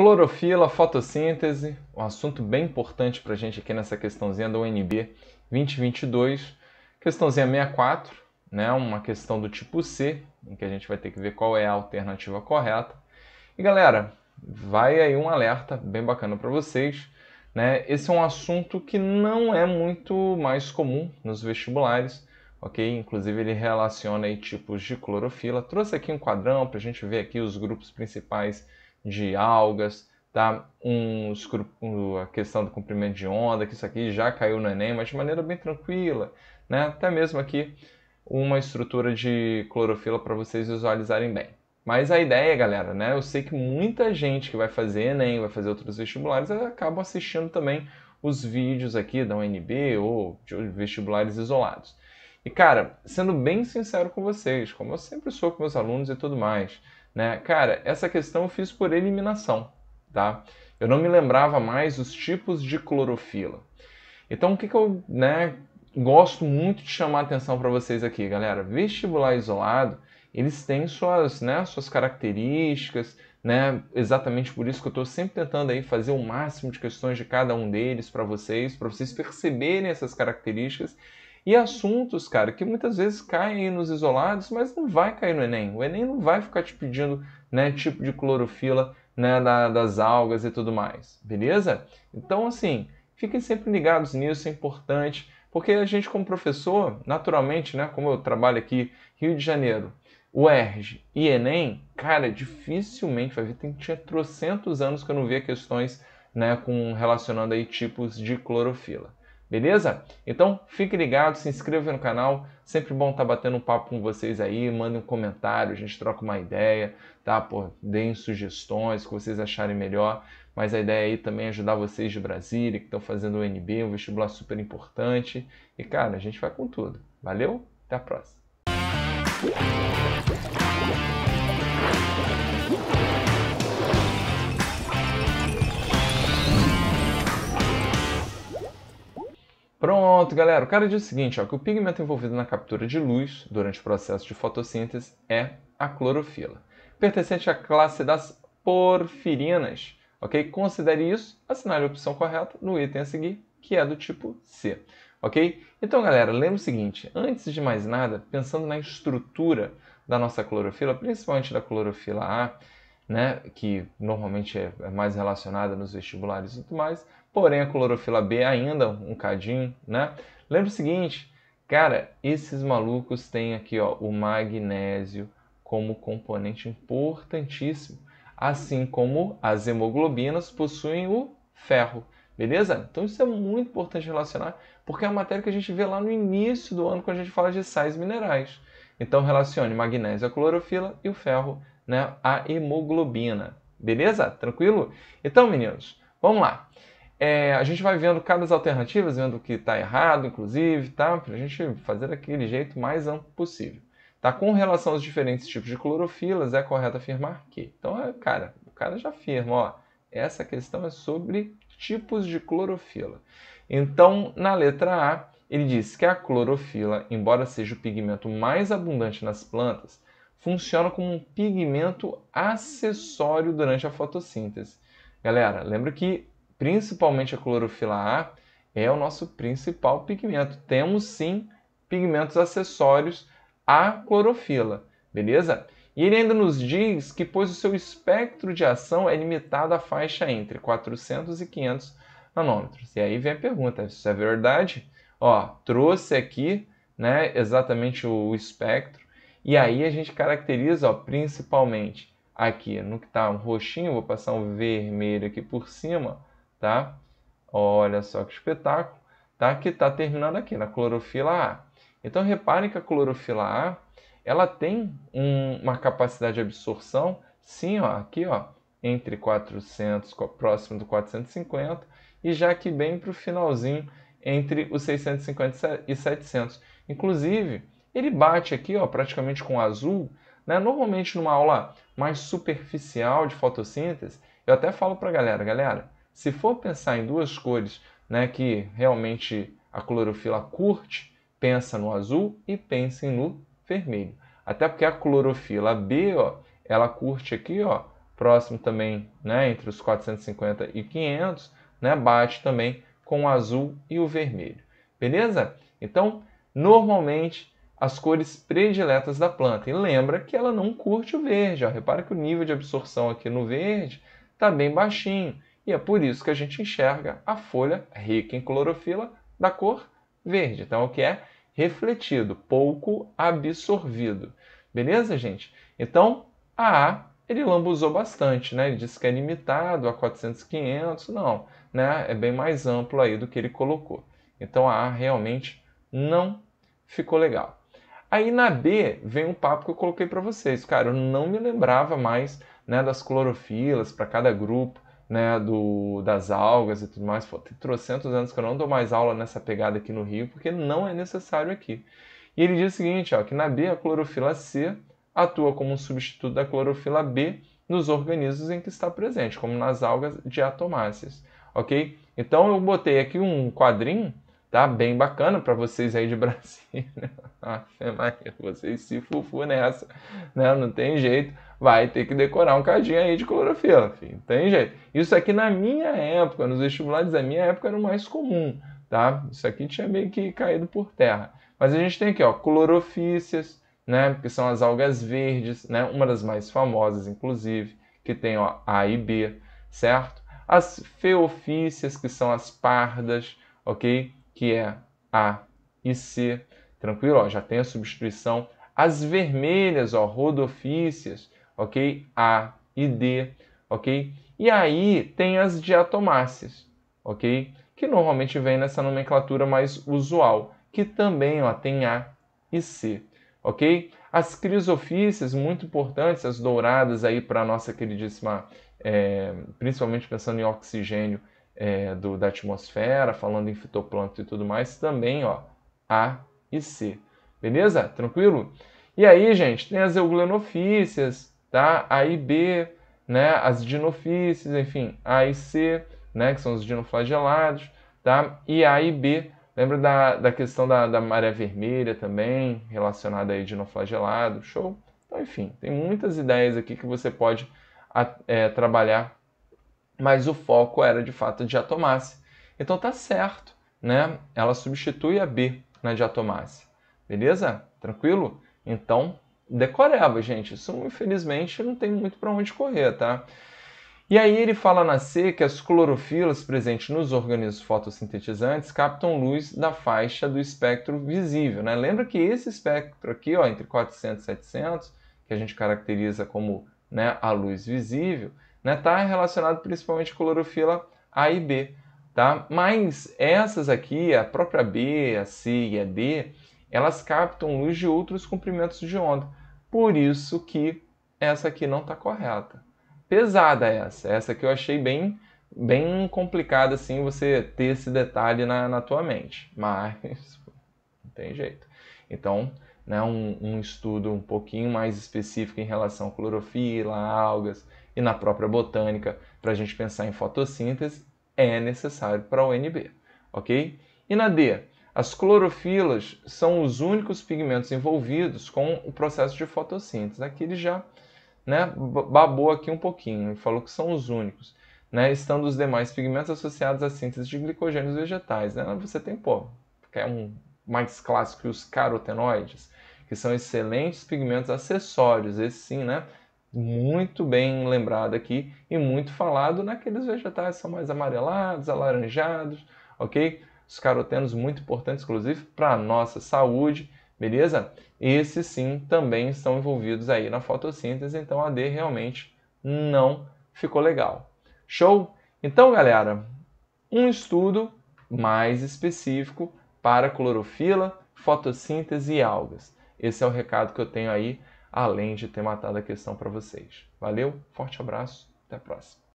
Clorofila, fotossíntese, um assunto bem importante para a gente aqui nessa questãozinha da UNB 2022. Questãozinha 64, né? uma questão do tipo C, em que a gente vai ter que ver qual é a alternativa correta. E galera, vai aí um alerta bem bacana para vocês. Né? Esse é um assunto que não é muito mais comum nos vestibulares, ok? Inclusive ele relaciona aí tipos de clorofila. Trouxe aqui um quadrão para a gente ver aqui os grupos principais de algas, tá? Um a questão do comprimento de onda, que isso aqui já caiu no Enem, mas de maneira bem tranquila, né? Até mesmo aqui uma estrutura de clorofila para vocês visualizarem bem. Mas a ideia, galera, né? Eu sei que muita gente que vai fazer Enem, vai fazer outros vestibulares, acabam assistindo também os vídeos aqui da UNB ou de vestibulares isolados. E cara, sendo bem sincero com vocês, como eu sempre sou com meus alunos e tudo mais, né? Cara, essa questão eu fiz por eliminação, tá? Eu não me lembrava mais os tipos de clorofila. Então, o que, que eu né, gosto muito de chamar a atenção para vocês aqui, galera? Vestibular isolado, eles têm suas, né, suas características, né? Exatamente por isso que eu estou sempre tentando aí fazer o máximo de questões de cada um deles para vocês, para vocês perceberem essas características e assuntos, cara, que muitas vezes caem nos isolados, mas não vai cair no Enem. O Enem não vai ficar te pedindo né, tipo de clorofila né, da, das algas e tudo mais, beleza? Então, assim, fiquem sempre ligados nisso, é importante, porque a gente, como professor, naturalmente, né, como eu trabalho aqui, Rio de Janeiro, UERJ e Enem, cara, dificilmente vai ver. Tem, tinha trocentos anos que eu não via questões né, com, relacionando aí tipos de clorofila. Beleza? Então fique ligado, se inscreva no canal. Sempre bom estar tá batendo um papo com vocês aí. Mandem um comentário, a gente troca uma ideia, tá? Pô, deem sugestões que vocês acharem melhor. Mas a ideia aí também é ajudar vocês de Brasília que estão fazendo o NB, um vestibular super importante. E cara, a gente vai com tudo. Valeu, até a próxima. Pronto, galera. O cara diz o seguinte, ó, que o pigmento envolvido na captura de luz durante o processo de fotossíntese é a clorofila, pertencente à classe das porfirinas. Ok? Considere isso, assinale a opção correta no item a seguir, que é do tipo C. Ok? Então, galera, lembre o seguinte: antes de mais nada, pensando na estrutura da nossa clorofila, principalmente da clorofila A, né, que normalmente é, é mais relacionada nos vestibulares e tudo mais, porém a clorofila B ainda um cadinho, né? Lembra o seguinte, cara, esses malucos têm aqui ó, o magnésio como componente importantíssimo, assim como as hemoglobinas possuem o ferro, beleza? Então isso é muito importante relacionar, porque é a matéria que a gente vê lá no início do ano quando a gente fala de sais minerais. Então relacione magnésio à clorofila e o ferro né, à hemoglobina, beleza? Tranquilo? Então, meninos, vamos lá é, a gente vai vendo cada alternativa, vendo o que está errado, inclusive, tá? para a gente fazer daquele jeito mais amplo possível. Tá? Com relação aos diferentes tipos de clorofilas, é correto afirmar que. Então, é, cara, o cara já afirma, ó, essa questão é sobre tipos de clorofila. Então, na letra A, ele diz que a clorofila, embora seja o pigmento mais abundante nas plantas, funciona como um pigmento acessório durante a fotossíntese. Galera, lembra que principalmente a clorofila A, é o nosso principal pigmento. Temos sim pigmentos acessórios à clorofila, beleza? E ele ainda nos diz que, pois o seu espectro de ação é limitado à faixa entre 400 e 500 nanômetros. E aí vem a pergunta: isso é verdade? Ó, trouxe aqui né, exatamente o, espectro, e aí a gente caracteriza ó, principalmente aqui no que está um roxinho, vou passar um vermelho aqui por cima tá? Olha só que espetáculo, tá? Que está terminando aqui na clorofila A. Então reparem que a clorofila A, ela tem um, uma capacidade de absorção, sim, ó, aqui, ó, entre 400, próximo do 450, e já aqui bem para o finalzinho, entre os 650 e 700. Inclusive, ele bate aqui, ó, praticamente com azul, né? Normalmente numa aula mais superficial de fotossíntese, eu até falo para galera, galera, se for pensar em duas cores né, que realmente a clorofila curte, pensa no azul e pense no vermelho. Até porque a clorofila B, ó, ela curte aqui, ó, próximo também, né, entre os 450 e 500, né, bate também com o azul e o vermelho. Beleza? Então, normalmente as cores prediletas da planta. E lembra que ela não curte o verde. Ó. Repara que o nível de absorção aqui no verde está bem baixinho. E é por isso que a gente enxerga a folha rica em clorofila da cor verde. Então, o que é refletido, pouco absorvido. Beleza, gente? Então, a A ele lambuzou bastante, né? Ele disse que é limitado a 400, 500, não, né? É bem mais amplo aí do que ele colocou. Então a A realmente não ficou legal. Aí na B vem um papo que eu coloquei para vocês, cara, eu não me lembrava mais, né, das clorofilas para cada grupo né, do, das algas e tudo mais. Pô, tem trocentos anos que eu não dou mais aula nessa pegada aqui no Rio, porque não é necessário aqui. E ele diz o seguinte, ó, que na B a clorofila C atua como um substituto da clorofila B nos organismos em que está presente, como nas algas diatomáceas, ok? Então eu botei aqui um quadrinho, tá? Bem bacana para vocês aí de Brasília. vocês se fufu nessa, né? Não tem jeito vai ter que decorar um cadinho aí de clorofila, filho. Tem jeito. Isso aqui na minha época, nos vestibulares da minha época, era o mais comum, tá? Isso aqui tinha meio que caído por terra. Mas a gente tem aqui, ó, clorofícias, né? Que são as algas verdes, né? Uma das mais famosas, inclusive, que tem, ó, A e B, certo? As feofícias, que são as pardas, ok? Que é A e C, tranquilo? Ó, já tem a substituição. As vermelhas, ó, rodofícias, ok? A e D, ok? E aí tem as diatomáceas, ok? Que normalmente vem nessa nomenclatura mais usual, que também ó, tem A e C, ok? As crisofícies, muito importantes, as douradas aí para a nossa queridíssima, é, principalmente pensando em oxigênio é, do, da atmosfera, falando em fitoplâncton e tudo mais, também ó, A e C. Beleza? Tranquilo? E aí, gente, tem as euglenofícias, tá? Aí B, né, as dinofices, enfim, A e C, né, que são os dinoflagelados, tá? E A e B, lembra da, da questão da, da maré vermelha também, relacionada a dinoflagelado, show? Então, enfim, tem muitas ideias aqui que você pode é, trabalhar, mas o foco era de fato a diatomácea. Então tá certo, né? Ela substitui a B na diatomácea. Beleza? Tranquilo? Então, decoreba, gente. Isso, infelizmente, não tem muito para onde correr, tá? E aí ele fala na C que as clorofilas presentes nos organismos fotossintetizantes captam luz da faixa do espectro visível, né? Lembra que esse espectro aqui, ó, entre 400 e 700, que a gente caracteriza como né, a luz visível, está né, tá relacionado principalmente com clorofila A e B. Tá? Mas essas aqui, a própria B, a C e a D, elas captam luz de outros comprimentos de onda. Por isso que essa aqui não está correta. Pesada essa. Essa que eu achei bem, bem complicada, assim, você ter esse detalhe na, na tua mente. Mas não tem jeito. Então, né, um, um estudo um pouquinho mais específico em relação à clorofila, algas e na própria botânica, para a gente pensar em fotossíntese, é necessário para a UNB, ok? E na D, as clorofilas são os únicos pigmentos envolvidos com o processo de fotossíntese. Aqui né, ele já né, babou aqui um pouquinho, falou que são os únicos, né, estando os demais pigmentos associados à síntese de glicogênios vegetais. Né? Você tem, pô, que é um mais clássico que os carotenoides, que são excelentes pigmentos acessórios, esse sim, né? Muito bem lembrado aqui e muito falado naqueles vegetais que são mais amarelados, alaranjados, ok? os carotenos muito importantes, inclusive, para a nossa saúde, beleza? Esses sim também estão envolvidos aí na fotossíntese, então a D realmente não ficou legal. Show? Então, galera, um estudo mais específico para clorofila, fotossíntese e algas. Esse é o recado que eu tenho aí, além de ter matado a questão para vocês. Valeu, forte abraço, até a próxima.